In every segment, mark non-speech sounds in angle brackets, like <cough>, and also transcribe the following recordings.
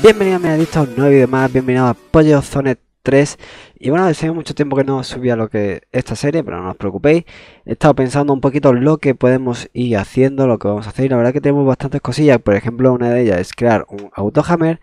Bienvenidos a a un nuevo y más, bienvenidos a Pollo Zone 3 Y bueno, deseo mucho tiempo que no subía lo que esta serie, pero no os preocupéis He estado pensando un poquito lo que podemos ir haciendo, lo que vamos a hacer Y la verdad que tenemos bastantes cosillas, por ejemplo una de ellas es crear un autohammer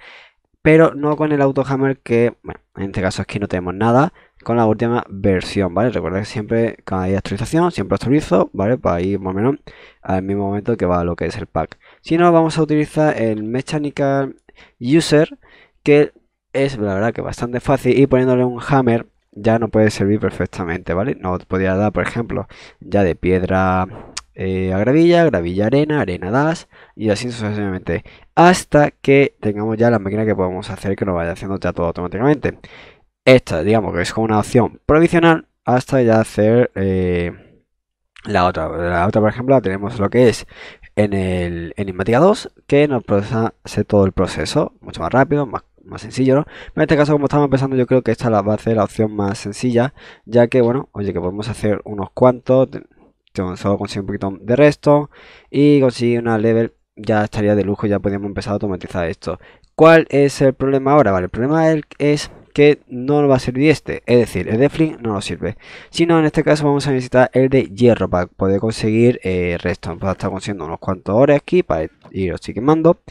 Pero no con el autohammer que, bueno, en este caso aquí no tenemos nada con la última versión, ¿vale? Recuerda que siempre, cada hay actualización, siempre actualizo, ¿vale? Para ir más o menos al mismo momento que va lo que es el pack. Si no, vamos a utilizar el Mechanical user, que es la verdad que bastante fácil y poniéndole un hammer ya no puede servir perfectamente, ¿vale? No podría dar, por ejemplo, ya de piedra eh, a gravilla, gravilla arena, arena das y así sucesivamente. Hasta que tengamos ya la máquina que podemos hacer que nos vaya haciendo ya todo automáticamente. Esta, digamos que es como una opción provisional hasta ya hacer eh, la otra. La otra, por ejemplo, tenemos lo que es en el enigmatica 2 que nos procesa todo el proceso, mucho más rápido, más, sencillo. En este caso, como estamos empezando, yo creo que esta va a ser la opción más sencilla, ya que, bueno, oye, que podemos hacer unos cuantos, solo consigue un poquito de resto y consigue una level, ya estaría de lujo, ya podríamos empezar a automatizar esto. ¿Cuál es el problema ahora? Vale, el problema es que no nos va a servir este, es decir, el de flint no nos sirve, sino en este caso vamos a necesitar el de hierro para poder conseguir el eh, resto, a pues, estar consiguiendo unos cuantos horas aquí para ir así quemando.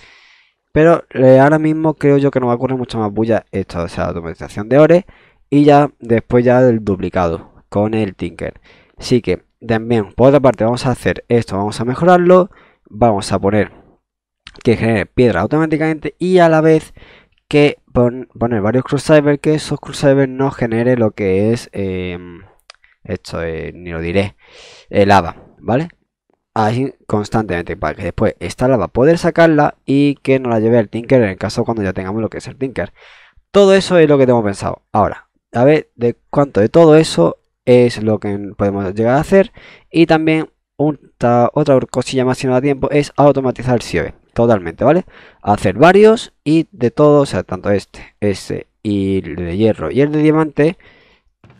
Pero eh, ahora mismo creo yo que nos va a ocurrir mucho más bulla esto, o sea, la automatización de ores y ya después ya el duplicado con el Tinker. Así que también, por otra parte, vamos a hacer esto, vamos a mejorarlo, vamos a poner que genere piedra automáticamente y a la vez que poner varios crucibles que esos crucibles no genere lo que es em, esto eh, ni lo diré el eh, lava vale ahí constantemente para que después esta lava poder sacarla y que nos la lleve al tinker en el caso cuando ya tengamos lo que es el tinker todo eso es lo que tengo pensado ahora a ver de cuánto de todo eso es lo que podemos llegar a hacer y también otra, otra cosilla más si no da tiempo es automatizar el CIOE totalmente, ¿vale? Hacer varios y de todos o sea, tanto este, ese y el de hierro y el de diamante,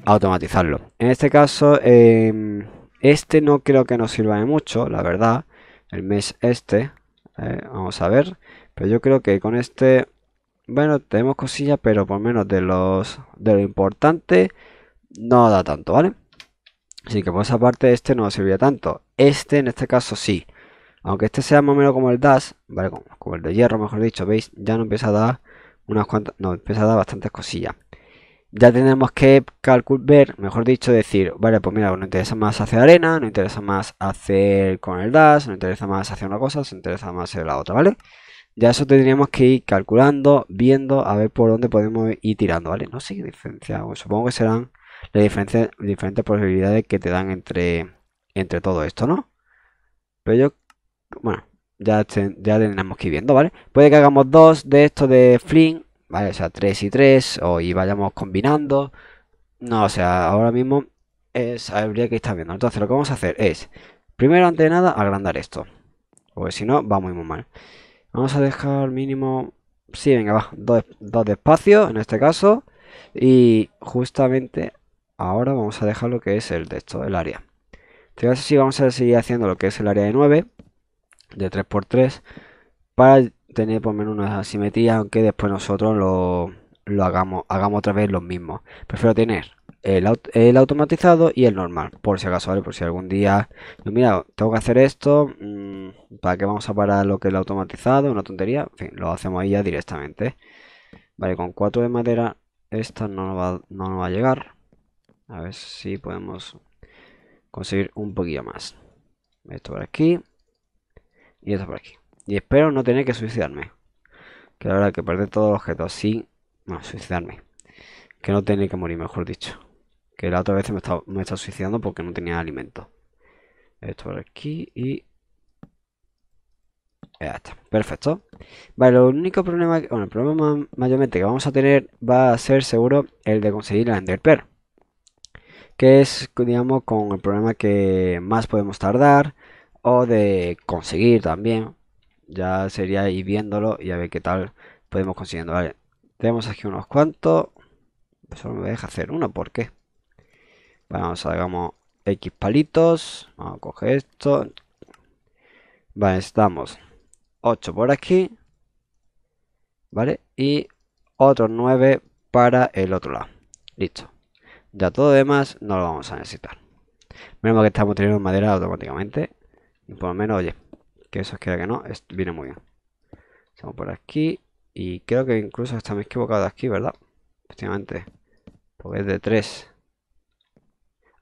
automatizarlo. En este caso, em, este no creo que nos sirva de mucho, la verdad. El mes este, eh, vamos a ver. Pero yo creo que con este, bueno, tenemos cosillas, pero por menos de, los, de lo importante, no da tanto, ¿vale? Así que por esa parte este no nos tanto. Este en este caso sí. Aunque este sea más o menos como el DAS, ¿vale? Como, el de hierro, mejor dicho, ¿veis? Ya no empieza a dar unas cuantas, no, empieza a dar bastantes cosillas. Ya tenemos que calcular, mejor dicho, decir, vale, pues mira, no interesa más hacer arena, no interesa más hacer con el DAS, no interesa más hacer una cosa, se interesa más hacer la otra, ¿vale? Ya eso tendríamos que ir calculando, viendo, a ver por dónde podemos ir tirando, ¿vale? No sé qué diferencia, supongo que serán las diferentes, diferentes posibilidades que te dan entre, entre todo esto, ¿no? Pero yo bueno, ya, ya tenemos que ir viendo, ¿vale? Puede que hagamos dos de estos de fling, ¿vale? O sea, tres y tres, o y vayamos combinando. No, o sea, ahora mismo es, habría que estar viendo. Entonces, lo que vamos a hacer es, primero, antes de nada, agrandar esto. Porque si no, va muy, muy mal. Vamos a dejar mínimo... Sí, venga, va. Dos, dos de espacio, en este caso. Y justamente ahora vamos a dejar lo que es el de esto, el área. Entonces, este si vamos a seguir haciendo lo que es el área de 9 de 3x3 para tener por menos una asimetrías, aunque después nosotros lo, hagamos, hagamos otra vez los mismos. Prefiero tener el, automatizado y el normal, por si acaso, Por si algún día, mira, tengo que hacer esto, mm, ¿para qué vamos a parar lo que es el automatizado? Una tontería, en fin, lo hacemos ahí ya directamente. Vale, con 4 de madera, esta no nos va, no va a llegar. A ver si podemos conseguir un poquito más. Esto por aquí. Y esto por aquí. Y espero no tener que suicidarme. Que la verdad que perder todos los objetos sin, suicidarme. Que no tener que morir, mejor dicho. Que la otra vez me estaba, me suicidando porque no tenía alimento. Esto por aquí y... Ya está, perfecto. Vale, lo único problema, bueno, el problema mayormente que vamos a tener va a ser seguro el de conseguir la enderpear Que es, digamos, con el problema que más podemos tardar, o de conseguir también. Ya sería ir viéndolo y a ver qué tal podemos consiguiendo. Vale, tenemos aquí unos cuantos. Solo me deja hacer uno, porque, qué? vamos a hagamos X palitos. Vamos a coger esto. Vale, estamos 8 por aquí. ¿Vale? Y otros 9 para el otro lado. Listo. Ya todo demás no lo vamos a necesitar. Vemos que estamos teniendo madera automáticamente. Y por lo menos, oye, que eso es que no, viene muy bien. Estamos por aquí. Y creo que incluso Estamos me aquí, ¿verdad? Efectivamente. Porque es de 3.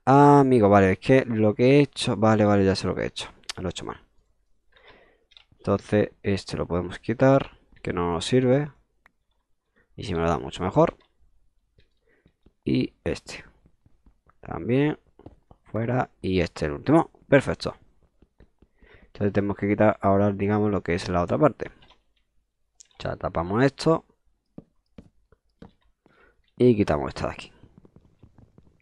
Ah, amigo, vale, es que lo que he hecho... Vale, vale, ya sé lo que he hecho. Lo he hecho mal. Entonces, este lo podemos quitar, que no nos sirve. Y si me lo da mucho mejor. Y este. También. Fuera. Y este, el último. Perfecto. Entonces tenemos que quitar ahora, digamos, lo que es la otra parte. Ya tapamos esto. Y quitamos esta de aquí.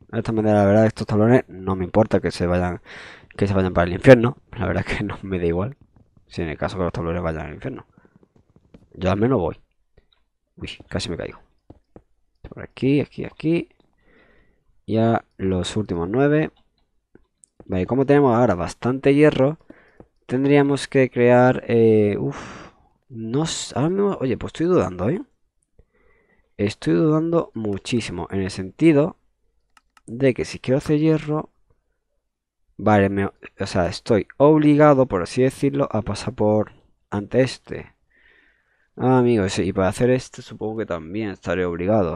De esta manera, la verdad, estos tablones no me importa que se vayan que se vayan para el infierno. La verdad que <laughs> no me da igual. Si en el caso que los tablones vayan al infierno. Yo al menos voy. Uy, casi me caigo. Por aquí, aquí, aquí. Ya los últimos nueve. Vale, como tenemos ahora bastante hierro, tendríamos que crear... Eh, uf, no, ahora oye, pues estoy dudando, ¿eh? Estoy dudando muchísimo en el sentido de que si quiero hacer hierro... Vale, o sea, estoy obligado, por así decirlo, a pasar por ante este. Ah, amigos, y para hacer este supongo que también estaré obligado.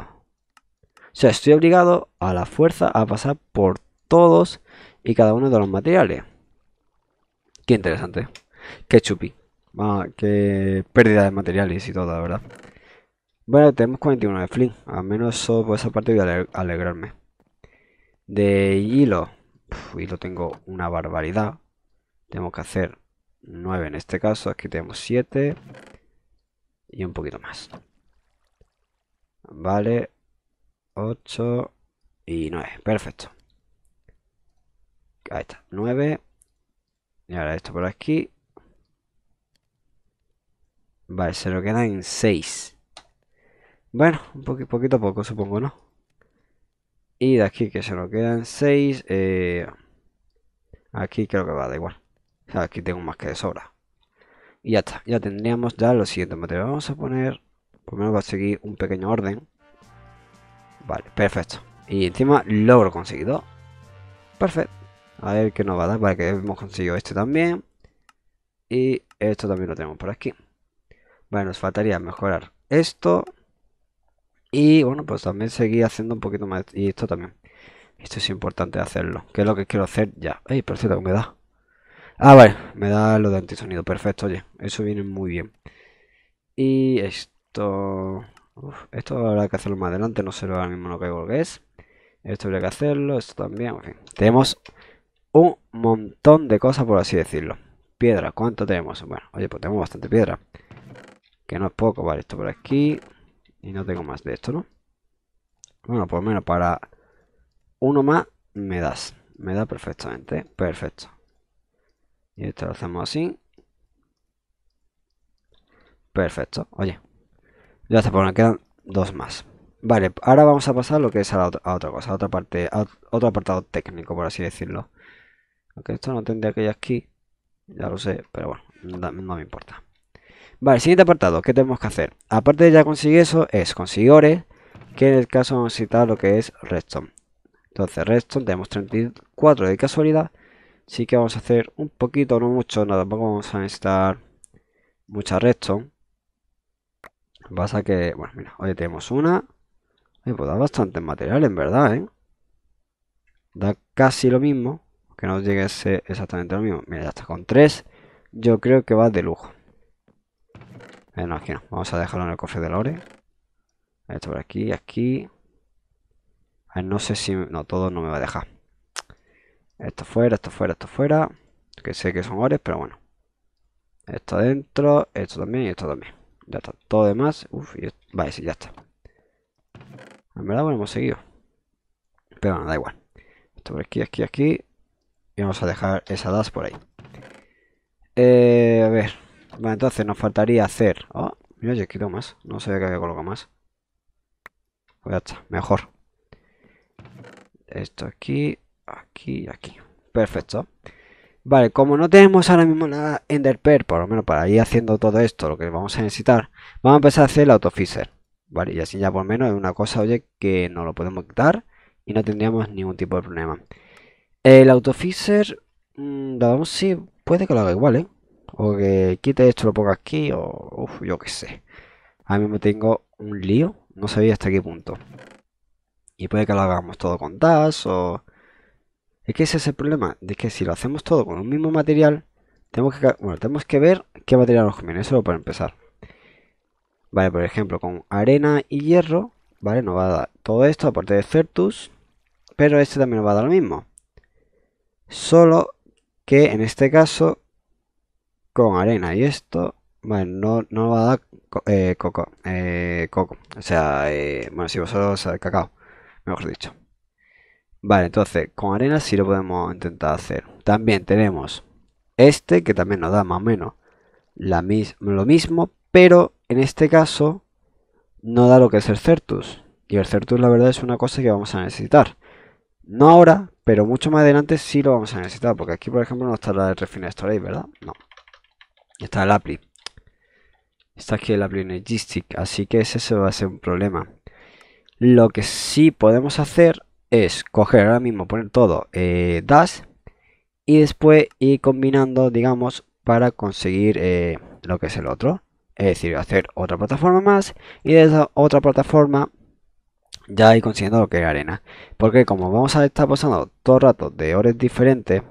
O sea, estoy obligado a la fuerza a pasar por todos y cada uno de los materiales. Qué interesante. Qué chupi. Ah, qué pérdida de materiales y todo, la verdad. Bueno, tenemos 41 de Flynn. Al menos eso, por esa parte voy a alegrarme. De hilo. hilo tengo una barbaridad. Tenemos que hacer 9 en este caso. Aquí tenemos 7. Y un poquito más. Vale. 8 y 9. Perfecto. Ahí está. 9. Y ahora esto por aquí. Vale, se lo quedan en 6. Bueno, un poquito poquito a poco, supongo, ¿no? Y de aquí que se nos quedan 6. Eh, aquí creo que va, da igual. O sea, aquí tengo más que de sobra. Y ya está, ya tendríamos ya los siguientes materiales. Vamos a poner, por lo menos va a seguir un pequeño orden. Vale, perfecto. Y encima logro conseguido. Perfecto. A ver qué nos va a dar. para que hemos conseguido este también. Y esto también lo tenemos por aquí. bueno nos faltaría mejorar esto. Y bueno, pues también seguir haciendo un poquito más. Y esto también. Esto es importante hacerlo. Que es lo que quiero hacer ya. Ey, por cierto, me da. Ah, vale. Me da lo de antisonido. Perfecto, oye. Eso viene muy bien. Y esto... esto habrá que hacerlo más adelante. No sé ahora mismo lo que, que es. Esto habría que hacerlo. Esto también. En fin. Tenemos un montón de cosas, por así decirlo. Piedra, ¿cuánto tenemos? Bueno, oye, pues tenemos bastante piedra. Que no es poco, vale, esto por aquí. Y no tengo más de esto, ¿no? Bueno, por lo menos para uno más me das. Me da perfectamente, perfecto. Y esto lo hacemos así. Perfecto, oye. Ya se por pues quedan dos más. Vale, ahora vamos a pasar lo que es a, otra, a otra cosa, a otra parte, a otro apartado técnico, por así decirlo. Aunque esto no tendría que ir aquí. Ya lo sé, pero bueno, no, me importa. Vale, siguiente apartado, ¿qué tenemos que hacer? Aparte de ya conseguir eso, es conseguir ore, que en el caso vamos a necesitar lo que es redstone. Entonces, redstone tenemos 34 de casualidad, sí que vamos a hacer un poquito, no mucho, no tampoco vamos a necesitar mucha redstone. Pasa que, bueno, mira, hoy tenemos una. pues da bastante material, en verdad, ¿eh? Da casi lo mismo no nos llegue ese exactamente lo mismo. Mira, ya está con 3. Yo creo que va de lujo. Eh, Vamos a dejarlo en el cofre de Lore. Esto por aquí, aquí. no sé si... No, todo no me va a dejar. Esto fuera, esto fuera, esto fuera. Que sé que son ores, pero bueno. Esto adentro, esto también y esto también. Ya está. Todo demás. Uf, y Vale, sí, ya está. En verdad, bueno, hemos seguido. Pero bueno, da igual. Esto por aquí, aquí, aquí. Y vamos a dejar esa das por ahí. Eh, a ver. entonces nos faltaría hacer... Oh, mira, yo quito más. No sabía que había colocado más. Pues ya está, mejor. Esto aquí, aquí y aquí. Perfecto. Vale, como no tenemos ahora mismo nada per por lo menos para ir haciendo todo esto, lo que vamos a necesitar, vamos a empezar a hacer el autofisher. Vale, y así ya por menos es una cosa, oye, que no lo podemos quitar y no tendríamos ningún tipo de problema. El autofixer, mm, la vamos, sí, puede que lo haga igual, ¿eh? O que quite esto, lo ponga aquí, o yo qué sé. a mí me tengo un lío, no sabía hasta qué punto. Y puede que lo hagamos todo con DAS o... Es que ese es el problema, de que si lo hacemos todo con un mismo material, tenemos que, tenemos que ver qué material nos conviene, eso para empezar. Vale, por ejemplo, con arena y hierro, vale, nos va a dar todo esto, aparte de Certus, pero este también nos va a dar lo mismo solo que en este caso con arena y esto bueno, no, no va a dar eh, coco, eh, coco, o sea, eh, bueno, si vosotros, cacao, mejor dicho. Vale, entonces, con arena sí lo podemos intentar hacer. También tenemos este, que también nos da más o menos la lo mismo, pero en este caso no da lo que es el Certus. Y el Certus, la verdad, es una cosa que vamos a necesitar. No ahora, pero mucho más adelante sí lo vamos a necesitar, porque aquí por ejemplo no está la Refine Storage, ¿verdad? No. Está el API, Está aquí el Appli Energistic, así que ese se va a ser un problema. Lo que sí podemos hacer es coger ahora mismo, poner todo eh, das y después ir combinando, digamos, para conseguir eh, lo que es el otro. Es decir, hacer otra plataforma más y de esa otra plataforma ya ir consiguiendo lo que es arena. Porque como vamos a estar pasando todo el rato de horas diferentes,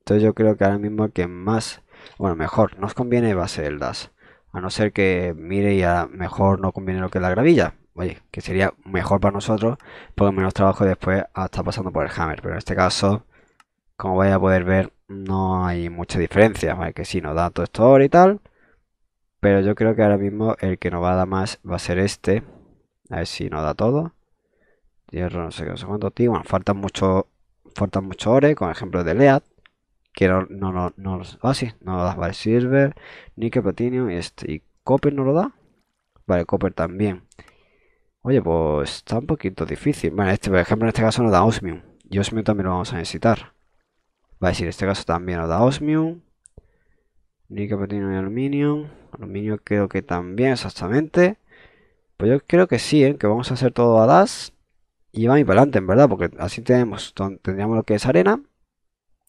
entonces yo creo que ahora mismo el que más, bueno, mejor nos conviene va a ser el DAS. A no ser que mire y a mejor no conviene lo que es la gravilla. Oye, que sería mejor para nosotros, porque menos trabajo después a pasando por el hammer. Pero en este caso, como vais a poder ver, no hay mucha diferencia. ¿vale? Que si nos da todo esto ahora y tal. Pero yo creo que ahora mismo el que nos va a dar más va a ser este. A ver si nos da todo hierro no sé qué, no sé cuánto, tío. Bueno, faltan mucho, faltan mucho ore, con ejemplo de Lead. quiero, no, no, no, ah, sí, no lo das, vale, Silver, Nickel, Platinum y este. ¿Y Copper no lo da? Vale, Copper también. Oye, pues está un poquito difícil. Bueno, este, por ejemplo, en este caso no da Osmium. Y Osmium también lo vamos a necesitar. Vale, si en este caso también nos da Osmium. nickel, platinum y aluminio. Aluminio creo que también, exactamente. Pues yo creo que sí, ¿eh? que vamos a hacer todo a DAS. Y y para adelante, en verdad, porque así tenemos, tendríamos lo que es arena.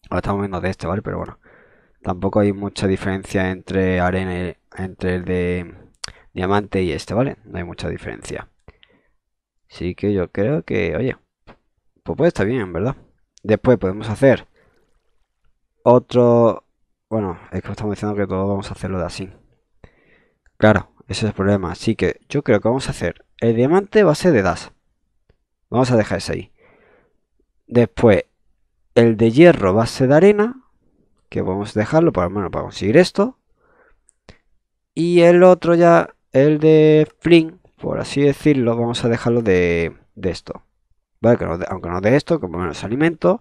Ahora estamos viendo de este, ¿vale? Pero bueno, tampoco hay mucha diferencia entre arena entre el de diamante y este, ¿vale? No hay mucha diferencia. Así que yo creo que, oye, pues puede estar bien, verdad. Después podemos hacer otro... Bueno, es que estamos diciendo que todos vamos a hacerlo de así. Claro, ese es el problema. Así que yo creo que vamos a hacer... El diamante base de DAS. Vamos a dejar ese ahí. Después, el de hierro base de arena, que vamos a dejarlo por, menos para conseguir esto. Y el otro ya, el de flint, por así decirlo, vamos a dejarlo de, esto. ¿Vale? aunque no de esto, como menos alimento.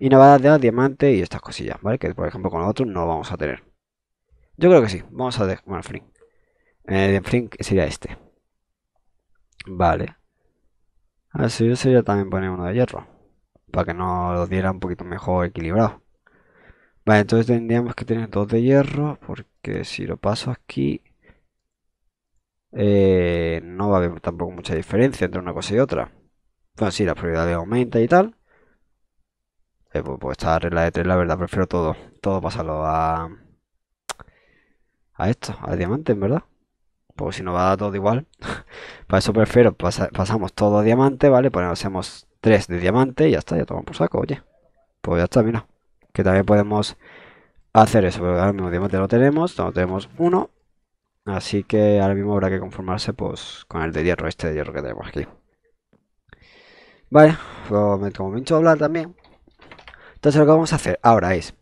Y a de diamante y estas cosillas, ¿vale? Que por ejemplo con los otros no vamos a tener. Yo creo que sí, vamos a dejar. Bueno, flint. Eh, el de sería este. Vale. Así yo sería también poner uno de hierro. Para que nos lo diera un poquito mejor equilibrado. Vale, entonces tendríamos que tener dos de hierro. Porque si lo paso aquí. Eh, no va a haber tampoco mucha diferencia entre una cosa y otra. Bueno, si las prioridades aumentan y tal. Eh, pues, pues, esta regla de tres, la verdad, prefiero todo. Todo pasarlo a. A esto, a diamante, en verdad. Porque si no va a dar todo igual. <laughs> Para eso prefiero, pasamos todo a diamante, ¿vale? ponemos hacemos 3 de diamante y ya está, ya tomamos por saco, oye. Pues ya está, mira. Que también podemos hacer eso, pero ahora mismo diamante lo tenemos, no tenemos uno. Así que ahora mismo habrá que conformarse pues con el de hierro, este de hierro que tenemos aquí. Vale, pues como me he hecho hablar también. Entonces lo que vamos a hacer ahora es,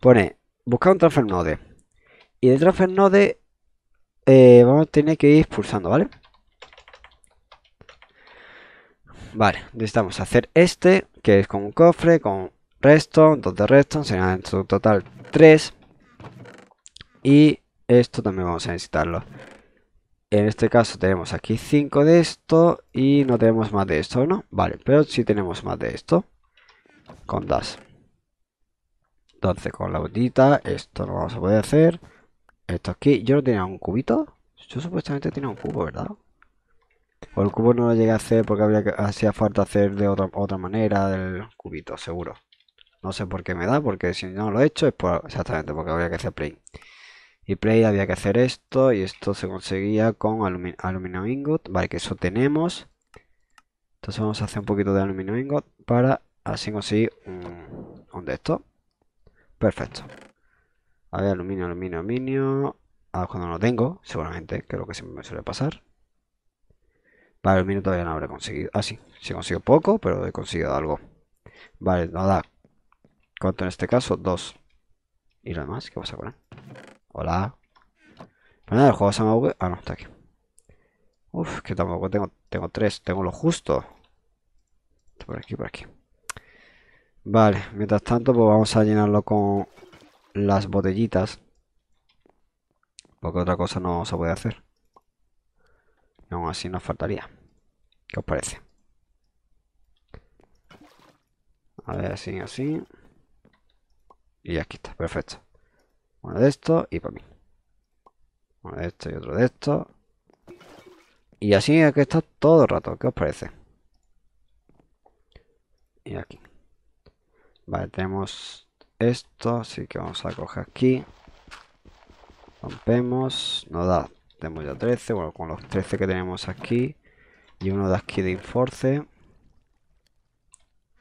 pone, buscar un transfer node. Y el transfer node eh, vamos a tener que ir pulsando, ¿vale? Vale, necesitamos hacer este, que es con un cofre, con redstone, dos de redstone, será en su total 3. Y esto también vamos a necesitarlo. En este caso tenemos aquí 5 de esto y no tenemos más de esto, ¿no? Vale, pero si tenemos más de esto. Con das. Entonces con la botita, esto lo vamos a poder hacer. Esto aquí, yo no tenía un cubito. Yo supuestamente tenía un cubo, ¿verdad? el cubo no lo llegué a hacer porque habría que, hacía falta hacer de otra, otra manera del cubito, seguro. No sé por qué me da, porque si no lo he hecho es por, exactamente porque había que hacer play. Y play había que hacer esto y esto se conseguía con aluminio ingot. Vale, que eso tenemos. Entonces vamos a hacer un poquito de aluminio ingot para así conseguir un, de estos. Perfecto. A ver, aluminio, aluminio, aluminio. ver ah, cuando no tengo, seguramente, que es lo que siempre me suele pasar. Vale, el minuto todavía no habré conseguido. Ah, sí, sí consigo poco, pero he conseguido algo. Vale, nada. ¿Cuánto en este caso? Dos. ¿Y lo demás? ¿Qué pasa con él? Hola. Pues nada, el juego se me Ah, no, está aquí. Uf, que tampoco tengo, tengo tres. Tengo lo justo. por aquí, por aquí. Vale, mientras tanto, pues vamos a llenarlo con las botellitas. Porque otra cosa no se puede hacer. No, así nos faltaría. ¿Qué os parece? A ver, así, así. Y aquí está, perfecto. Uno de estos y para mí. Uno de estos y otro de esto Y así aquí está todo el rato. ¿Qué os parece? Y aquí. Vale, tenemos esto. Así que vamos a coger aquí. Rompemos. Nos da. Tenemos ya 13. Bueno, con los 13 que tenemos aquí y uno de aquí de Inforce.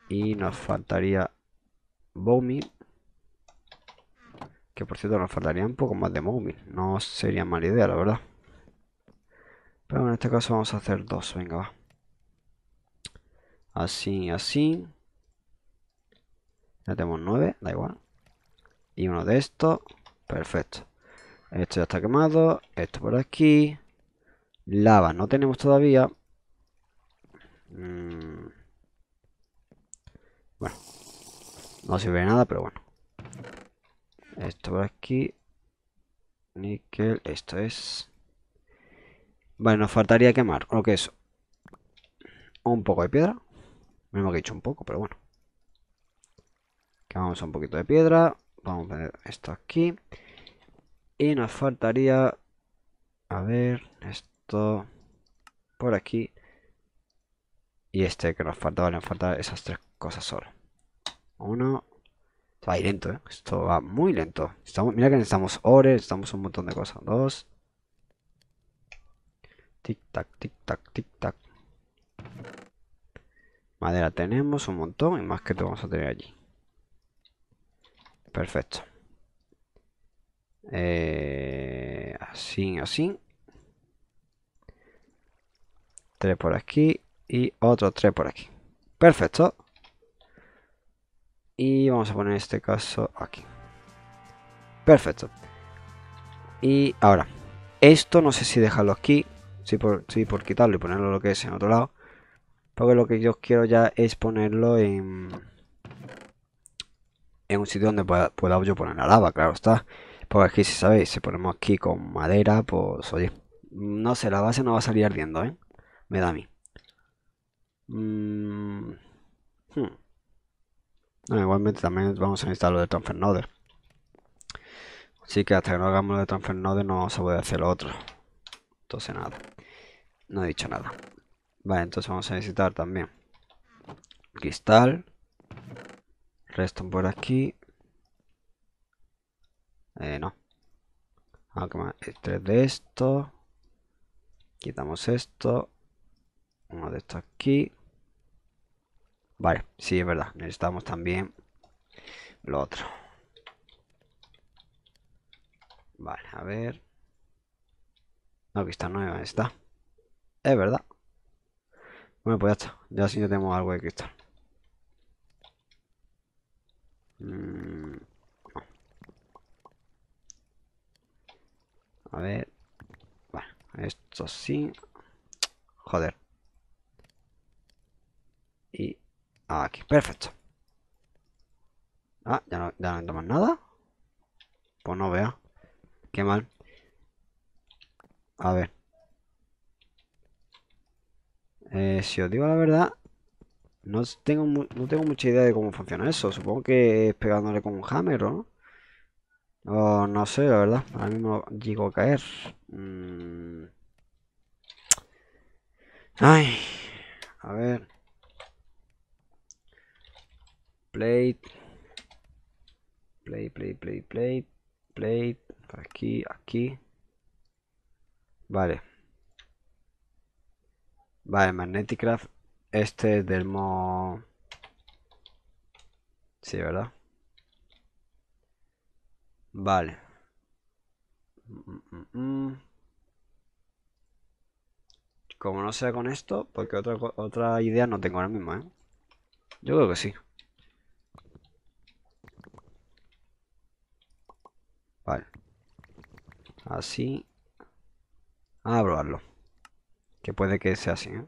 Y nos faltaría Bomi. Que por cierto nos faltaría un poco más de móvil. No sería mala idea, la verdad. Pero en este caso vamos a hacer dos. Venga, va. Así, así. Ya tenemos nueve, da igual. Y uno de estos. Perfecto. Esto ya está quemado. Esto por aquí. Lava no tenemos todavía. Mm. Bueno. No sirve de nada, pero bueno. Esto por aquí. Níquel. Esto es. Vale, nos faltaría quemar lo que es un poco de piedra. Me que he dicho un poco, pero bueno. Quemamos un poquito de piedra. Vamos a poner esto aquí. Y nos faltaría... A ver, esto... Por aquí. Y este que nos faltaba, le nos esas tres cosas solo. Uno. va lento, ¿eh? Esto va muy lento. Estamos, mira que necesitamos ore, necesitamos un montón de cosas. Dos. Tic tac, tic tac, tic tac. Madera tenemos un montón y más que todo vamos a tener allí. Perfecto. Eh, así, así. Tres por aquí. Y otro tres por aquí. Perfecto. Y vamos a poner este caso aquí. Perfecto. Y ahora, esto no sé si dejarlo aquí, si por, si por quitarlo y ponerlo lo que es en otro lado. Porque lo que yo quiero ya es ponerlo en, en un sitio donde pueda, pueda yo poner la lava, claro está. Porque aquí, si sabéis, si ponemos aquí con madera, pues oye, no sé, la base no va a salir ardiendo, ¿eh? Me da a mí. Mm, hmm. igualmente también vamos a necesitar lo de transfer node. Así que hasta que no hagamos lo de transfer node no se puede hacer lo otro. Entonces nada. No he dicho nada. Vale, entonces vamos a necesitar también cristal. Resto por aquí. Eh, no. Aunque más. Tres de esto. Quitamos esto. Uno de estos aquí. Vale, sí, es verdad. Necesitamos también lo otro. Vale, a ver. No, aquí está nueva, está. Es verdad. Bueno, pues ya está. Ya sí ya tenemos algo de cristal. Mm, a ver. Bueno, esto sí. Joder y aquí, perfecto. Ah, ya no, ya nada. Pues no vea. Qué mal. A ver. Eh, si os digo la verdad, no tengo, no tengo mucha idea de cómo funciona eso. Supongo que es pegándole con un hammer, ¿o no? no sé, la verdad. Ahora mismo llego a caer. Mm. Ay. A ver plate play play play play Plate, aquí aquí vale vale magneticraft este es del mo sí verdad vale como no sea con esto porque otra otra idea no tengo ahora mismo ¿eh? yo creo que sí así a probarlo que puede que sea así ¿eh?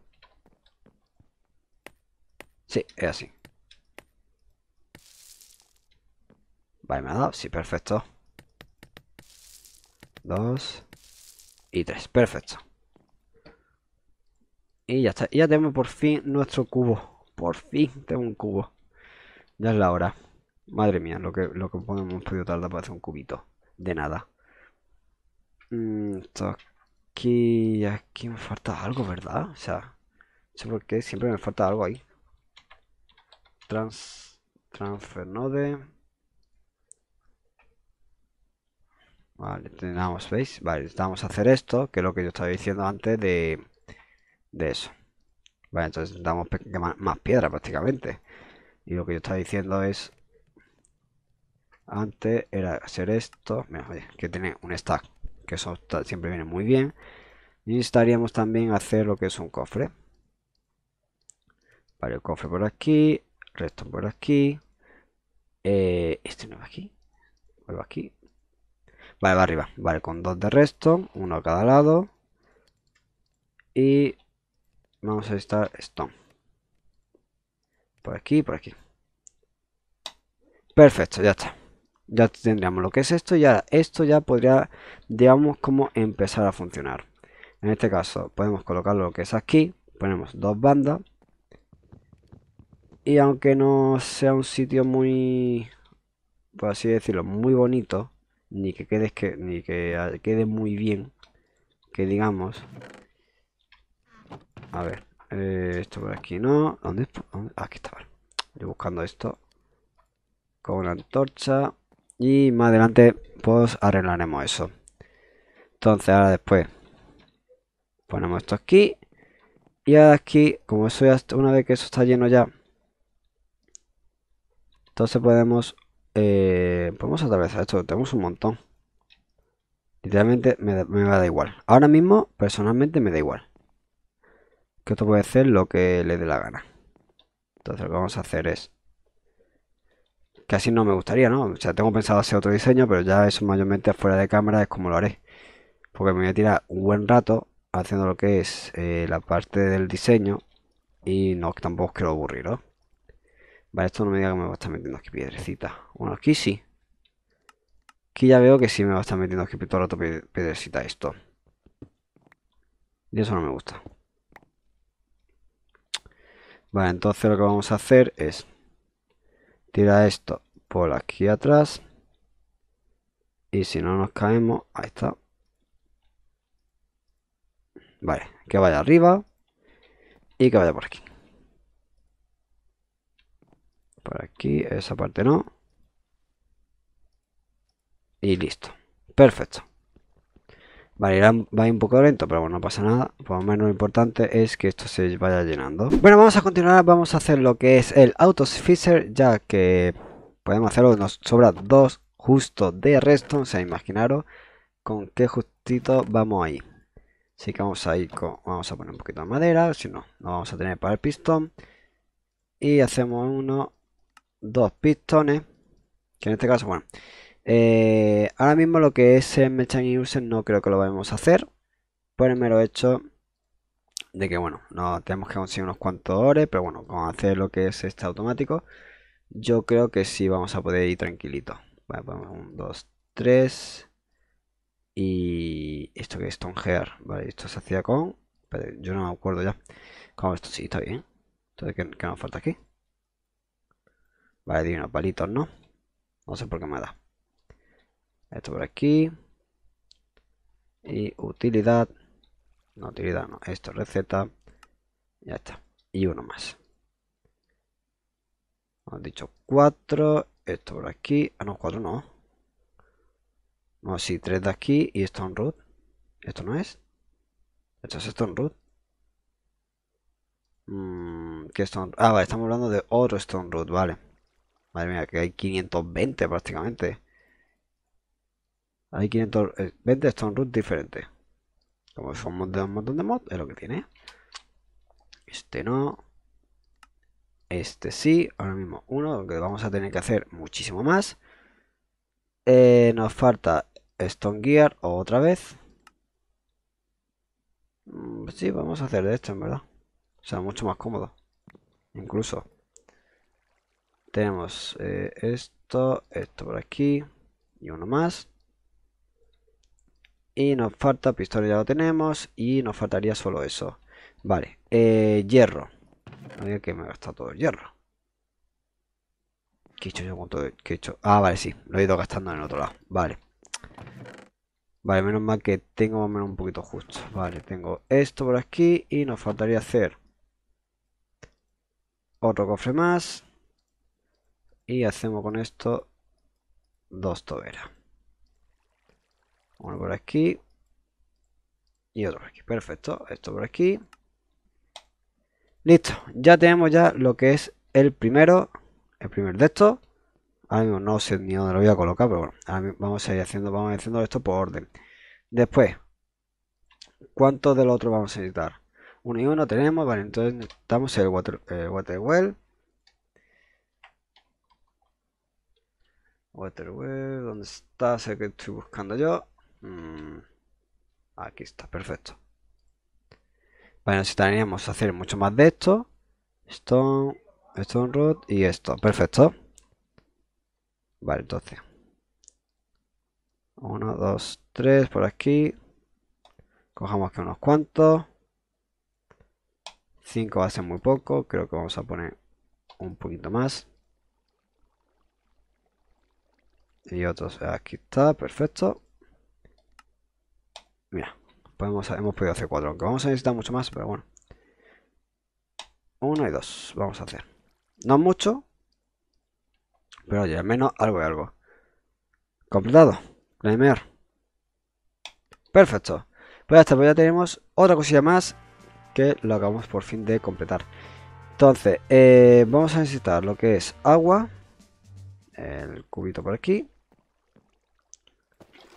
sí es así vale me ha dado sí perfecto dos y tres perfecto y ya está ya tenemos por fin nuestro cubo por fin tengo un cubo ya es la hora madre mía lo que lo que hemos podido tardar para hacer un cubito de nada Mm, aquí, aquí me falta algo, ¿verdad? O sea, no sé siempre me falta algo ahí. Trans, transfer node. Vale, tenemos, ¿veis? Vale, necesitamos hacer esto, que es lo que yo estaba diciendo antes de, de eso. Vale, entonces necesitamos más, piedra prácticamente. Y lo que yo estaba diciendo es antes era hacer esto. Mira, que tiene un stack que eso siempre viene muy bien. Y necesitaríamos también hacer lo que es un cofre. Vale, el cofre por aquí, Resto por aquí, eh, este no va aquí, vuelvo aquí. Vale, va arriba, vale, con dos de resto uno a cada lado. Y vamos a estar esto, Por aquí, por aquí. Perfecto, ya está ya tendríamos lo que es esto ya esto ya podría, digamos, como empezar a funcionar. En este caso podemos colocar lo que es aquí, ponemos dos bandas. Y aunque no sea un sitio muy, por así decirlo, muy bonito, ni que quede, ni que quede muy bien, que digamos... A ver, eh, esto por aquí no. ¿Dónde? Aquí está, buscando esto con una antorcha. Y más adelante pues arreglaremos eso. Entonces ahora después ponemos esto aquí. Y ahora aquí, como eso ya una vez que eso está lleno ya, entonces podemos... Eh, podemos atravesar esto, tenemos un montón. Literalmente me, me va a igual. Ahora mismo, personalmente, me da igual. Que esto puede ser lo que le dé la gana. Entonces lo que vamos a hacer es que así no me gustaría, ¿no? O sea, tengo pensado hacer otro diseño, pero ya eso mayormente afuera de cámara es como lo haré. Porque me voy a tirar un buen rato haciendo lo que es eh, la parte del diseño y no, tampoco quiero aburrir, ¿no? Vale, esto no me diga que me va a estar metiendo aquí piedrecita. Bueno, aquí sí. Aquí ya veo que sí me va a estar metiendo aquí todo el rato piedrecita esto. Y eso no me gusta. Vale, entonces lo que vamos a hacer es tira esto por aquí atrás y si no nos caemos ahí está vale que vaya arriba y que vaya por aquí por aquí esa parte no y listo perfecto Vale, va un poco lento, pero bueno, no pasa nada. Por lo menos lo importante es que esto se vaya llenando. Bueno, vamos a continuar. Vamos a hacer lo que es el autosfizer, ya que podemos hacerlo. Nos sobra dos justos de restos, O sea, imaginaros con qué justito vamos ahí. Así que vamos a ir con... Vamos a poner un poquito de madera, si no, no vamos a tener para el pistón. Y hacemos uno, dos pistones. Que en este caso, bueno, eh, ahora mismo lo que es el Mechanic User no creo que lo vayamos a hacer. Por el mero hecho de que, bueno, no tenemos que conseguir unos cuantos dólares pero bueno, con hacer lo que es este automático, yo creo que sí vamos a poder ir tranquilito. Vale, ponemos un, dos, tres. Y esto que es Stonehair, vale, esto se hacía con... yo no me acuerdo ya. Como esto sí, está bien. Entonces, ¿qué, nos falta aquí? Vale, di unos palitos, ¿no? No sé por qué me da. Esto por aquí. Y utilidad. No, utilidad no. Esto receta. Ya está. Y uno más. Hemos dicho cuatro Esto por aquí. Ah, no, cuatro no. No, sí, tres de aquí y esto root. ¿Esto no es? ¿Esto es Stone Root? mmm, ¿Qué Stone Ah, vale, estamos hablando de otro Stone Root, vale. Madre mía, que hay 520 prácticamente. Hay 500, eh, stone root diferente Como son un montón, un montón de mods, es lo que tiene. Este no. Este sí. Ahora mismo uno, que vamos a tener que hacer muchísimo más. Eh, nos falta Stone Gear otra vez. Mm, sí, vamos a hacer de esto, en verdad. O sea, mucho más cómodo. Incluso. Tenemos eh, esto, esto por aquí. Y uno más. Y nos falta pistola, ya lo tenemos. Y nos faltaría solo eso. Vale, eh, hierro. ver, que me ha gastado todo el hierro. ¿Qué he hecho yo con todo? ¿Qué he Ah, vale, sí. Lo he ido gastando en el otro lado. Vale. Vale, menos mal que tengo más menos un poquito justo. Vale, tengo esto por aquí. Y nos faltaría hacer otro cofre más. Y hacemos con esto dos toberas. Uno por aquí. Y otro por aquí. Perfecto. Esto por aquí. Listo. Ya tenemos ya lo que es el primero. El primer de estos. Ahora mismo no sé ni dónde lo voy a colocar, pero bueno. vamos a ir haciendo, vamos haciendo esto por orden. Después. cuánto del otro vamos a necesitar? Uno y uno tenemos. Vale, entonces necesitamos el water, el water well. Waterwell, ¿dónde está? Sé que estoy buscando yo. Mm, aquí está, perfecto. bueno, necesitaríamos hacer mucho más de esto. Stone, Stone root y esto, perfecto. Vale, entonces. 1, 2, 3 por aquí. Cojamos que unos cuantos. 5 va a ser muy poco, creo que vamos a poner un poquito más. Y otros, aquí está, perfecto. Mira, podemos, hemos podido hacer cuatro, aunque vamos a necesitar mucho más, pero bueno. Uno y dos, vamos a hacer. No mucho, pero oye, al menos algo y algo. Completado, primer. Perfecto. Pues hasta pues ya tenemos otra cosilla más que lo acabamos por fin de completar. Entonces, eh, vamos a necesitar lo que es agua. El cubito por aquí.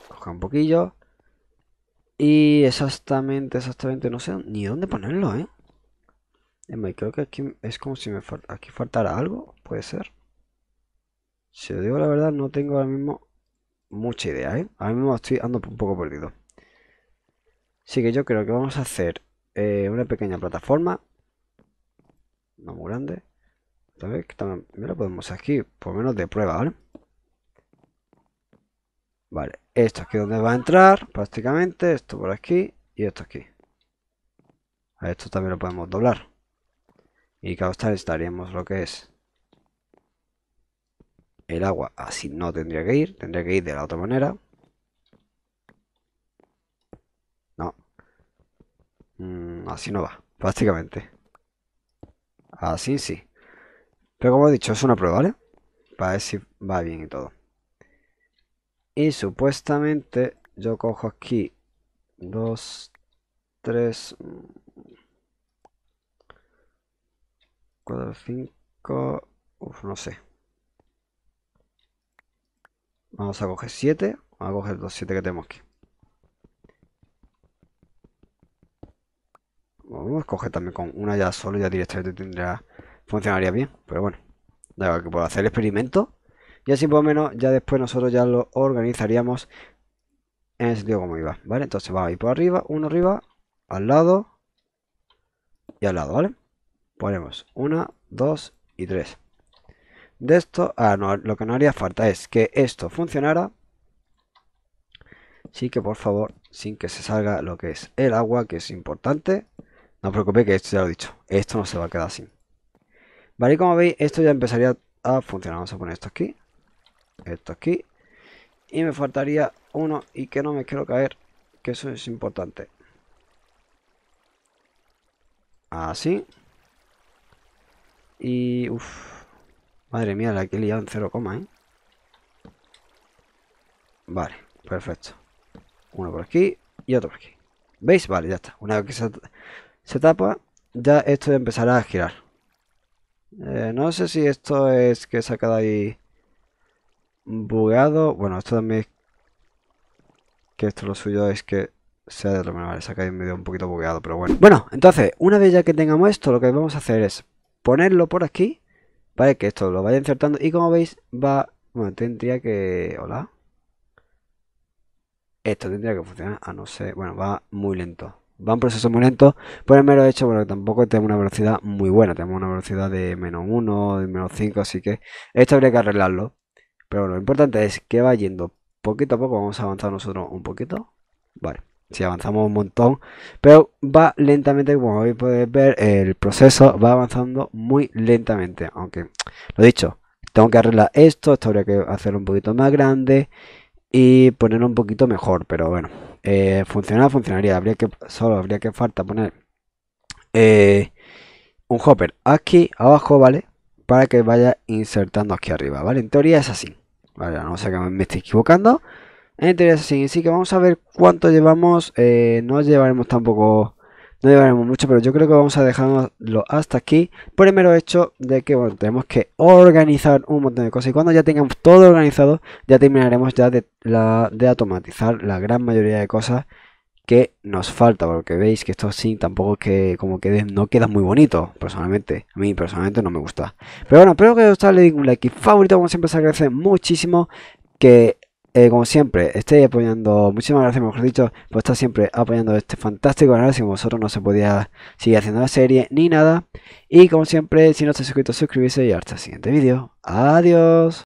Coja un poquillo. Y exactamente, exactamente, no sé ni dónde ponerlo, ¿eh? eh creo que aquí es como si me aquí faltara algo, puede ser. Si os digo la verdad, no tengo ahora mismo mucha idea, ¿eh? Ahora mismo estoy ando un poco perdido. Así que yo creo que vamos a hacer eh, una pequeña plataforma. No muy grande. que también la podemos aquí, por menos de prueba, ¿vale? Vale, esto aquí donde va a entrar, prácticamente. Esto por aquí y esto aquí. A esto también lo podemos doblar. Y claro, estaríamos lo que es el agua. Así no tendría que ir. Tendría que ir de la otra manera. No. Mm, así no va, prácticamente. Así sí. Pero como he dicho, es una prueba, ¿vale? Para ver si va bien y todo. Y supuestamente yo cojo aquí 2, 3, 4, 5, uff, no sé. Vamos a coger 7, vamos a coger los 7 que tenemos aquí. Vamos a coger también con una ya solo, ya directamente tendrá, funcionaría bien, pero bueno. Ya que por hacer el experimento y así por lo menos ya después nosotros ya lo organizaríamos en el sentido como iba, ¿vale? Entonces vamos a ir por arriba, uno arriba, al lado y al lado, ¿vale? Ponemos una, dos y tres. De esto, ah, lo que no haría falta es que esto funcionara. Así que por favor, sin que se salga lo que es el agua, que es importante. No os preocupéis que esto ya lo he dicho, esto no se va a quedar así. Vale, y como veis, esto ya empezaría a funcionar. Vamos a poner esto aquí esto aquí y me faltaría uno y que no me quiero caer que eso es importante así y uff madre mía la que he liado en 0, ¿eh? vale perfecto uno por aquí y otro por aquí veis vale ya está una vez que se, tapa ya esto empezará a girar eh, no sé si esto es que saca quedado ahí bugado. Bueno, esto también que esto lo suyo es que sea de lo Vale, se ha caído un un poquito bugueado, pero bueno. Bueno, entonces, una vez ya que tengamos esto, lo que vamos a hacer es ponerlo por aquí, para Que esto lo vaya insertando y como veis va... Bueno, tendría que... Hola. Esto tendría que funcionar, a no ser... Bueno, va muy lento. Va un proceso muy lento, por el mero hecho, bueno, tampoco tenemos una velocidad muy buena. Tenemos una velocidad de menos 1, de menos 5, así que esto habría que arreglarlo. Pero lo importante es que va yendo poquito a poco. Vamos a avanzar nosotros un poquito. Vale, si avanzamos un montón. Pero va lentamente, como hoy podéis ver, el proceso va avanzando muy lentamente. Aunque, lo dicho, tengo que arreglar esto. Esto habría que hacerlo un poquito más grande. Y ponerlo un poquito mejor. Pero bueno, eh, funcionar funcionaría. Habría que, solo habría que falta poner eh, un hopper aquí abajo, ¿vale? Para que vaya insertando aquí arriba, ¿vale? En teoría es así. Vale, no sé que me estoy equivocando. es así, así que vamos a ver cuánto llevamos. Eh, no llevaremos tampoco... No llevaremos mucho, pero yo creo que vamos a dejarlo hasta aquí. Por el mero hecho de que, tenemos que organizar un montón de cosas. Y cuando ya tengamos todo organizado, ya terminaremos ya de automatizar la gran mayoría de cosas que nos falta, porque veis que esto sin tampoco es que como que no queda muy bonito, personalmente. A mí personalmente no me gusta. Pero bueno, espero que os haya un like y favorito, como siempre, se agradece muchísimo que, eh, como siempre, estéis apoyando, muchísimas gracias, mejor dicho, por estar siempre apoyando este fantástico canal. si vosotros no se podía seguir haciendo la serie ni nada. Y como siempre, si no estáis suscrito suscribirse y hasta el siguiente vídeo. Adiós.